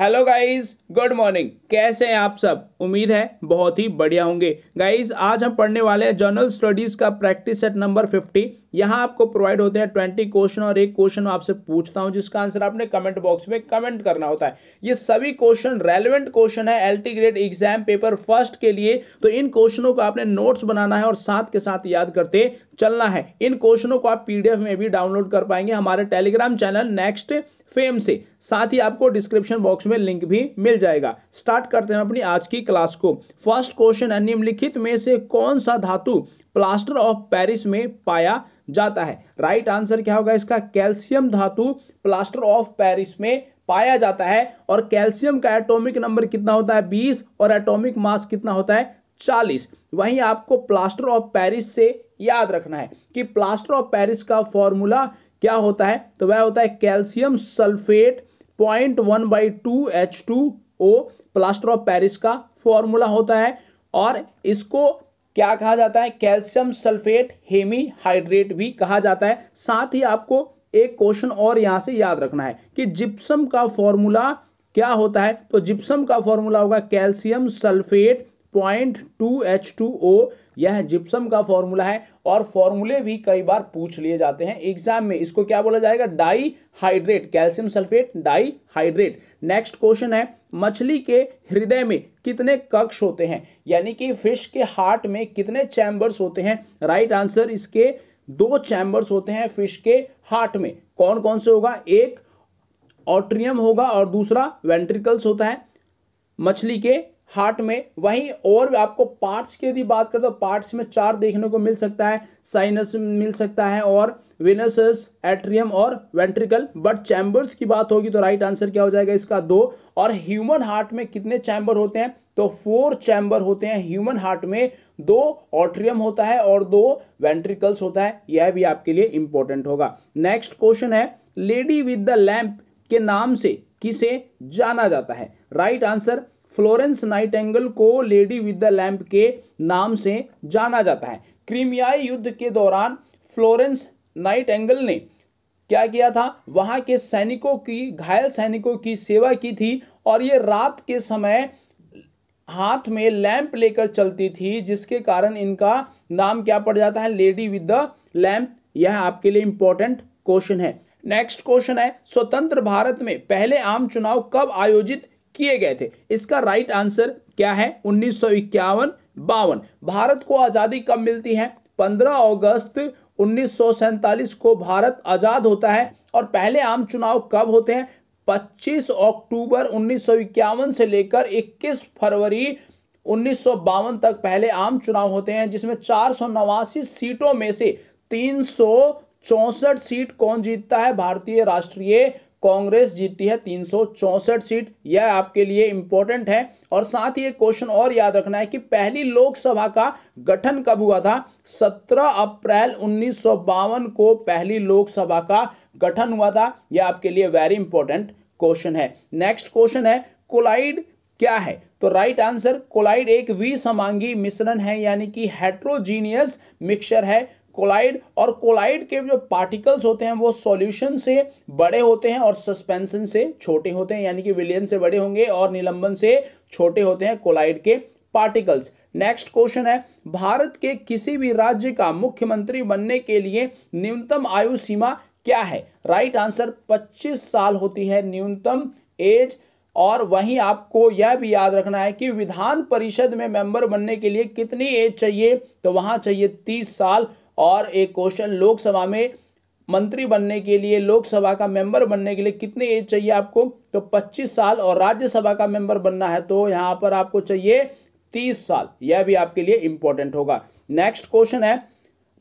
hello guys good morning कैसे हैं आप सब उम्मीद है बहुत ही बढ़िया होंगे गाइस आज हम पढ़ने वाले हैं जर्नल स्टडीज का प्रैक्टिस सेट नंबर 50 यहां आपको प्रोवाइड होते हैं 20 क्वेश्चन और एक क्वेश्चन आपसे पूछता हूं जिसका आंसर आपने कमेंट बॉक्स में कमेंट करना होता है ये सभी क्वेश्चन रेलिवेंट क्वेश्चन है L grade exam paper first के लिए तो इन क्वेश्चनों को आपने नोट्स बनाना है और साथ के साथ याद करते चलना है इन क्वेश्चनों को आप पीडीएफ में भी डाउनलोड कर पाएंगे हमारे टेलीग्राम चैनल नेक्स्ट फेम से साथ ही आपको डिस्क्रिप्शन बॉक्स में लिंक भी मिल जाएगा स्टार्ट करते हैं अपनी आज की क्लास को फर्स्ट क्वेश्चन है निम्नलिखित में से कौन सा धातु प्लास्टर ऑफ पेरिस में पाया जाता है राइट right आंसर क्या होगा इसका कैल्शियम धातु प्लास्टर ऑफ पेरिस में पाया जाता है और कैल्शियम का एटॉमिक नंबर कितना होता है बीस और एटॉमिक मास कितना होता है चालीस वहीं आपको प्लास्टर ऑफ पेरिस से याद रखना है कि प्लास्टर ऑफ पेरिस का फॉर्मूला क्या होता है तो वह होता है calcium sulphate point one by two H two O plaster of Paris का फॉर्मूला होता है और इसको क्या कहा जाता है कैल्शियम सल्फेट हेमी हाइड्रेट भी कहा जाता है साथ ही आपको एक क्वेश्चन और यहां से याद रखना है कि जिप्सम का फॉर्मूला क्या होता है तो जिप्सम का फॉर्मूला होगा calcium sulphate point two H two O यह जिप्सम का फॉर्मूला है और फॉर्मूले भी कई बार पूछ लिए जाते हैं एग्जाम में इसको क्या बोला जाएगा dihydrate calcium sulphate dihydrate next question है मछली के हृदय में कितने कक्ष होते हैं यानी कि फिश के हार्ट में कितने चैम्बर्स होते हैं राइट right आंसर इसके दो चैम्बर्स होते हैं फिश के हार्ट में कौन कौन से होगा एक ऑट्रियम होगा और दूसरा वेंट्रिकल्स होता है मछली के हार्ट में वहीं और आपको पार्ट्स की यदि बात करें तो पार्ट्स में चार देखने को मिल सकता है साइनस मिल सकता है और विनसस एट्रियम और वेंट्रिकल बट चैम्बर्स की बात होगी तो राइट आंसर क्या हो जाएगा इसका दो और ह्यूमन हार्ट में कितने चैम्बर होते हैं तो फोर चैम्बर होते हैं ह्यूमन हार्ट में दो ऑट्रियम होता है और दो वेंट्रिकल्स होता है यह भी आपके लिए इंपॉर्टेंट होगा नेक्स्ट क्वेश्चन है लेडी विद द लैम्प के नाम से किसे जाना जाता है right right answer Florence Nightingale को लेडी विद द लैम्प के नाम से जाना जाता है क्रीमियाई युद्ध के दौरान फ्लोरेंस नाइटेंगल ने क्या किया था वहां के सैनिकों की घायल सैनिकों की सेवा की थी और ये रात के समय हाथ में लैंप लेकर चलती थी जिसके कारण इनका नाम क्या पड़ जाता है लेडी विद द लैंप यह आपके लिए इंपॉर्टेंट क्वेश्चन है नेक्स्ट क्वेश्चन है स्वतंत्र भारत में पहले आम चुनाव कब आयोजित किए गए थे इसका राइट आंसर क्या है उन्नीस सौ इक्यावन बावन भारत को आज़ादी कब मिलती है पंद्रह अगस्त उन्नीस को भारत आज़ाद होता है और पहले आम चुनाव कब होते हैं 25 अक्टूबर उन्नीस से लेकर 21 फरवरी उन्नीस तक पहले आम चुनाव होते हैं जिसमें चार सीटों में से तीन सीट कौन जीतता है भारतीय राष्ट्रीय कांग्रेस जीतती है तीन सीट यह आपके लिए इंपॉर्टेंट है और साथ ही एक क्वेश्चन और याद रखना है कि पहली लोकसभा का गठन कब हुआ था 17 अप्रैल उन्नीस को पहली लोकसभा का गठन हुआ था यह आपके लिए वेरी इंपॉर्टेंट क्वेश्चन है नेक्स्ट क्वेश्चन है कोलाइड क्या है तो राइट आंसर कोलाइड एक विसमांगी मिश्रण है यानी कि हेट्रोजीनियस मिक्सचर है कोलाइड और कोलाइड के जो पार्टिकल्स होते हैं वो सॉल्यूशन से बड़े होते हैं और सस्पेंशन से छोटे होते हैं यानी कि विलियन से बड़े होंगे और निलंबन से छोटे होते हैं कोलाइड के पार्टिकल्स नेक्स्ट क्वेश्चन है भारत के किसी भी राज्य का मुख्यमंत्री बनने के लिए न्यूनतम आयु सीमा क्या है राइट right आंसर 25 साल होती है न्यूनतम एज और वहीं आपको यह भी याद रखना है कि विधान परिषद में मेंबर बनने के लिए कितनी एज चाहिए तो वहां चाहिए 30 साल और एक क्वेश्चन लोकसभा में मंत्री बनने के लिए लोकसभा का मेंबर बनने के लिए कितनी एज चाहिए आपको तो 25 साल और राज्यसभा का मेंबर बनना है तो यहाँ पर आपको चाहिए 30 साल यह भी आपके लिए इंपॉर्टेंट होगा नेक्स्ट क्वेश्चन है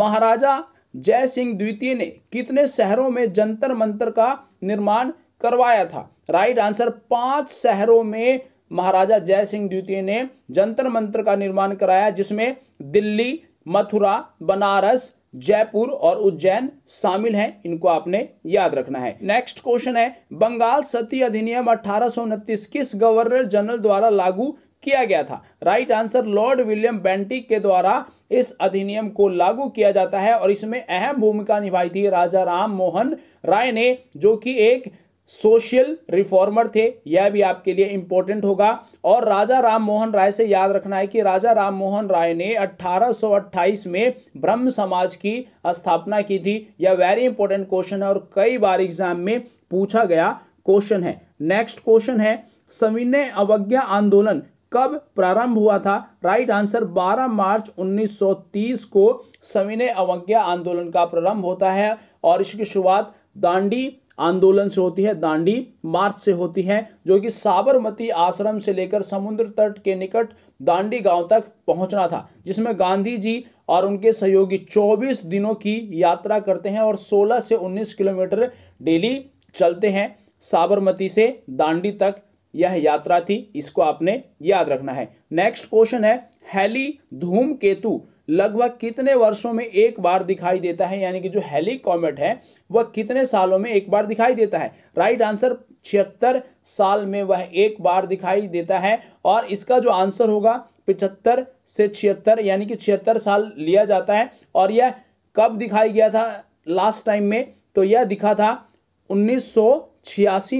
महाराजा जय सिंह द्वितीय ने कितने शहरों में जंतर मंत्र का निर्माण करवाया था राइट आंसर पांच शहरों में महाराजा जय सिंह द्वितीय ने जंतर मंत्र का निर्माण कराया जिसमें दिल्ली मथुरा बनारस जयपुर और उज्जैन शामिल हैं इनको आपने याद रखना है नेक्स्ट क्वेश्चन है बंगाल सती अधिनियम अठारह किस गवर्नर जनरल द्वारा लागू किया गया था right answer Lord William Bentinck के द्वारा इस अधिनियम को लागू किया जाता है और इसमें अहम भूमिका निभाई थी राजा राम मोहन राय ने जो कि एक सोशल रिफॉर्मर थे यह भी आपके लिए इंपॉर्टेंट होगा और राजा राम मोहन राय से याद रखना है कि राजा राम मोहन राय ने 1828 में ब्रह्म समाज की स्थापना की थी यह वेरी इंपॉर्टेंट क्वेश्चन है और कई बार एग्जाम में पूछा गया क्वेश्चन है नेक्स्ट क्वेश्चन है सविनय अवज्ञा आंदोलन कब प्रारंभ हुआ था राइट आंसर 12 मार्च 1930 को सविनय अवज्ञा आंदोलन का प्रारंभ होता है और इसकी शुरुआत दांडी आंदोलन से होती है दांडी मार्च से होती है जो कि साबरमती आश्रम से लेकर समुद्र तट के निकट दांडी गांव तक पहुंचना था जिसमें गांधी जी और उनके सहयोगी 24 दिनों की यात्रा करते हैं और 16 से 19 किलोमीटर डेली चलते हैं साबरमती से दांडी तक यह यात्रा थी इसको आपने याद रखना है नेक्स्ट क्वेश्चन है हेली धूम केतु लगभग कितने वर्षों में एक बार दिखाई देता है यानी कि जो हेली कॉमेट है वह कितने सालों में एक बार दिखाई देता है राइट आंसर छिहत्तर साल में वह एक बार दिखाई देता है और इसका जो आंसर होगा पिछहत्तर से छिहत्तर यानी कि छिहत्तर साल लिया जाता है और यह कब दिखाई गया था लास्ट टाइम में तो यह दिखा था उन्नीस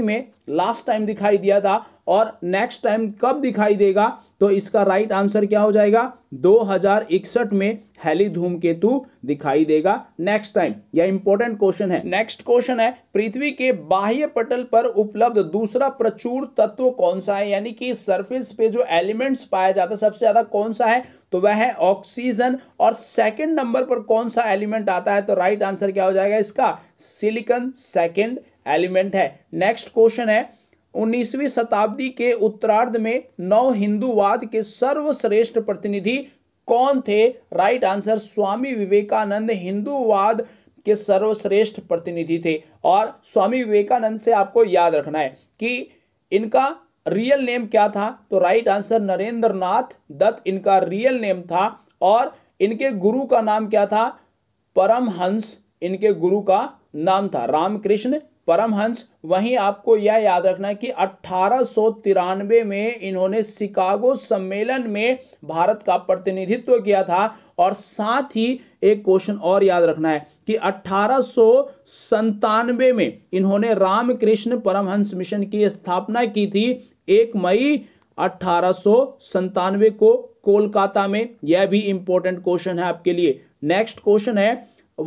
में लास्ट टाइम दिखाई दिया था और नेक्स्ट टाइम कब दिखाई देगा तो इसका राइट आंसर क्या हो जाएगा 2061 में हेली धूमकेतु दिखाई देगा नेक्स्ट टाइम यह इंपॉर्टेंट क्वेश्चन है नेक्स्ट क्वेश्चन है पृथ्वी के बाह्य पटल पर उपलब्ध दूसरा प्रचुर तत्व कौन सा है यानी कि सरफेस पे जो एलिमेंट्स पाया जाता है सबसे ज्यादा कौन सा है तो वह है ऑक्सीजन और सेकंड नंबर पर कौन सा एलिमेंट आता है तो राइट आंसर क्या हो जाएगा इसका सिलिकन सेकेंड एलिमेंट है नेक्स्ट क्वेश्चन है 19वीं शताब्दी के उत्तरार्ध में नव हिंदूवाद के सर्वश्रेष्ठ प्रतिनिधि कौन थे राइट आंसर स्वामी विवेकानंद हिंदूवाद के सर्वश्रेष्ठ प्रतिनिधि थे और स्वामी विवेकानंद से आपको याद रखना है कि इनका रियल नेम क्या था तो राइट आंसर नरेंद्र नाथ दत्त इनका रियल नेम था और इनके गुरु का नाम क्या था परमहंस इनके गुरु का नाम था रामकृष्ण परमहंस वहीं आपको यह याद रखना है कि अठारह में इन्होंने शिकागो सम्मेलन में भारत का प्रतिनिधित्व किया था और साथ ही एक क्वेश्चन और याद रखना है कि अठारह में इन्होंने रामकृष्ण परमहंस मिशन की स्थापना की थी एक मई अठारह को कोलकाता में यह भी इंपॉर्टेंट क्वेश्चन है आपके लिए नेक्स्ट क्वेश्चन है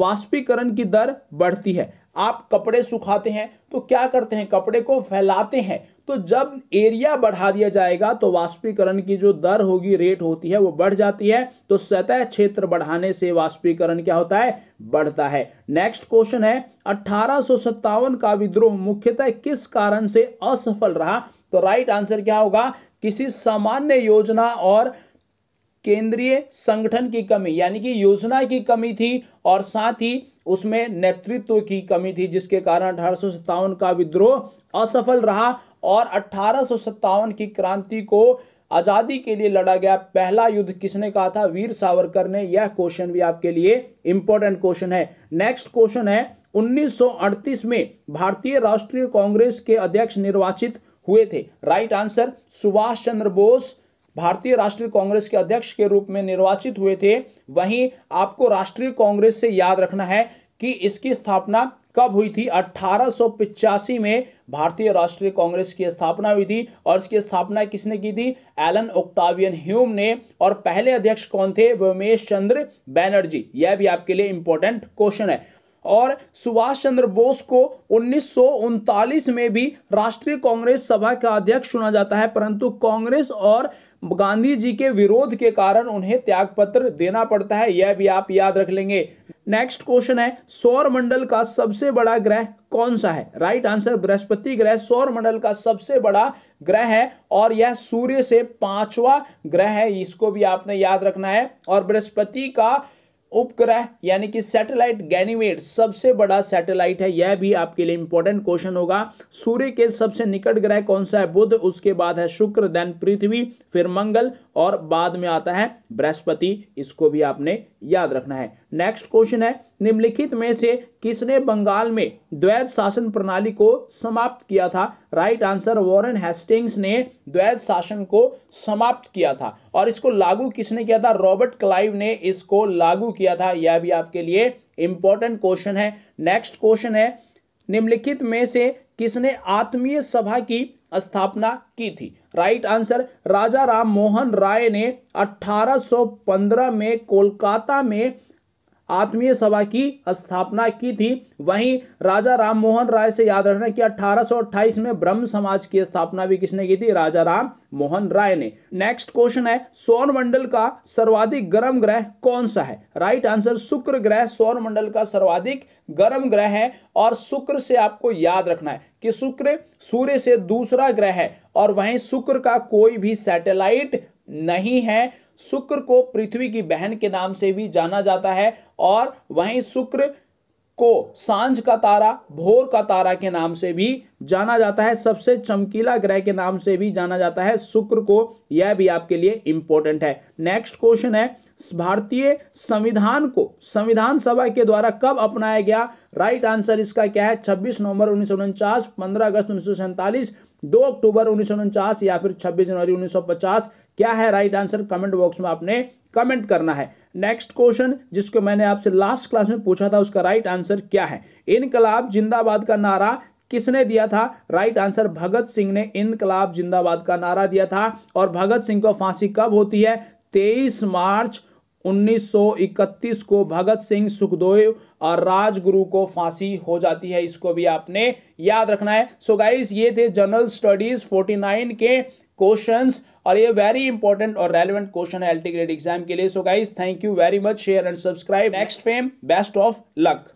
वाष्पीकरण की दर बढ़ती है आप कपड़े सुखाते हैं तो क्या करते हैं कपड़े को फैलाते हैं तो जब एरिया बढ़ा दिया जाएगा तो वाष्पीकरण की जो दर होगी रेट होती है वो बढ़ जाती है तो सतह क्षेत्र बढ़ाने से वाष्पीकरण क्या होता है बढ़ता है नेक्स्ट क्वेश्चन है अठारह का विद्रोह मुख्यतः किस कारण से असफल रहा तो राइट आंसर क्या होगा किसी सामान्य योजना और केंद्रीय संगठन की कमी यानी कि योजना की कमी थी और साथ ही उसमें नेतृत्व की कमी थी जिसके कारण अठारह का विद्रोह असफल रहा और अठारह की क्रांति को आजादी के लिए लड़ा गया पहला युद्ध किसने कहा था वीर सावरकर ने यह क्वेश्चन भी आपके लिए इंपॉर्टेंट क्वेश्चन है नेक्स्ट क्वेश्चन है 1938 में भारतीय राष्ट्रीय कांग्रेस के अध्यक्ष निर्वाचित हुए थे राइट आंसर सुभाष चंद्र बोस भारतीय राष्ट्रीय कांग्रेस के अध्यक्ष के रूप में निर्वाचित हुए थे वहीं आपको राष्ट्रीय कांग्रेस से याद रखना है कि इसकी स्थापना कब हुई थी अठारह में भारतीय राष्ट्रीय कांग्रेस की स्थापना हुई थी और इसकी स्थापना किसने की थी एलन ओक्टावियन ह्यूम ने और पहले अध्यक्ष कौन थे व्योमेश चंद्र बैनर्जी यह भी आपके लिए इंपॉर्टेंट क्वेश्चन है और सुभाष चंद्र बोस को उन्नीस में भी राष्ट्रीय कांग्रेस सभा का अध्यक्ष चुना जाता है परंतु कांग्रेस और गांधी जी के विरोध के कारण उन्हें त्यागपत्र देना पड़ता है यह भी आप याद रख लेंगे नेक्स्ट क्वेश्चन है सौर मंडल का सबसे बड़ा ग्रह कौन सा है राइट आंसर बृहस्पति ग्रह सौर मंडल का सबसे बड़ा ग्रह है और यह सूर्य से पांचवा ग्रह है इसको भी आपने याद रखना है और बृहस्पति का उपग्रह यानी कि सैटेलाइट गैनीमेड सबसे बड़ा सैटेलाइट है यह भी आपके लिए इंपॉर्टेंट क्वेश्चन होगा सूर्य के सबसे निकट ग्रह कौन सा है बुध उसके बाद है शुक्र देन पृथ्वी फिर मंगल और बाद में आता है बृहस्पति इसको भी आपने याद रखना है नेक्स्ट क्वेश्चन है निम्नलिखित में से किसने बंगाल में द्वैत शासन प्रणाली को समाप्त किया था राइट आंसर वॉरेन हेस्टिंग्स ने द्वैत शासन को समाप्त किया था और इसको लागू किसने किया था रॉबर्ट क्लाइव ने इसको लागू किया था यह भी आपके लिए इंपॉर्टेंट क्वेश्चन है नेक्स्ट क्वेश्चन है निम्नलिखित में से किसने आत्मीय सभा की स्थापना की थी राइट आंसर राजा राम मोहन राय ने 1815 में कोलकाता में आत्मीय सभा की स्थापना की थी वहीं राजा राम मोहन राय से याद रखना कि 1828 में ब्रह्म समाज की स्थापना भी किसने की थी राजा राम मोहन राय ने नेक्स्ट क्वेश्चन है सौर मंडल का सर्वाधिक गर्म ग्रह कौन सा है राइट आंसर शुक्र ग्रह सौर मंडल का सर्वाधिक गर्म ग्रह है और शुक्र से आपको याद रखना है कि शुक्र सूर्य से दूसरा ग्रह है और वहीं शुक्र का कोई भी सैटेलाइट नहीं है शुक्र को पृथ्वी की बहन के नाम से भी जाना जाता है और वहीं शुक्र को सांझ का तारा भोर का तारा के नाम से भी जाना जाता है सबसे चमकीला ग्रह के नाम से भी जाना जाता है शुक्र को यह भी आपके लिए इंपॉर्टेंट है नेक्स्ट क्वेश्चन है भारतीय संविधान को संविधान सभा के द्वारा कब अपनाया गया राइट right आंसर इसका क्या है 26 नवंबर उन्नीस सौ पंद्रह अगस्त उन्नीस दो अक्टूबर उन्नीस या फिर छब्बीस जनवरी 1950 क्या है राइट आंसर कमेंट बॉक्स में आपने कमेंट करना है नेक्स्ट क्वेश्चन जिसको मैंने आपसे लास्ट क्लास में पूछा था उसका राइट आंसर क्या है इनकलाब जिंदाबाद का नारा किसने दिया था राइट आंसर भगत सिंह ने इनकलाब जिंदाबाद का नारा दिया था और भगत सिंह को फांसी कब होती है तेईस मार्च 1931 को भगत सिंह सुखदेव और राजगुरु को फांसी हो जाती है इसको भी आपने याद रखना है सो so गाइस ये थे जनरल स्टडीज 49 के क्वेश्चंस और ये वेरी इंपॉर्टेंट और रेलिवेंट क्वेश्चन है एल्टी ग्रेड एग्जाम के लिए so guys thank you very much share and subscribe next fame best of luck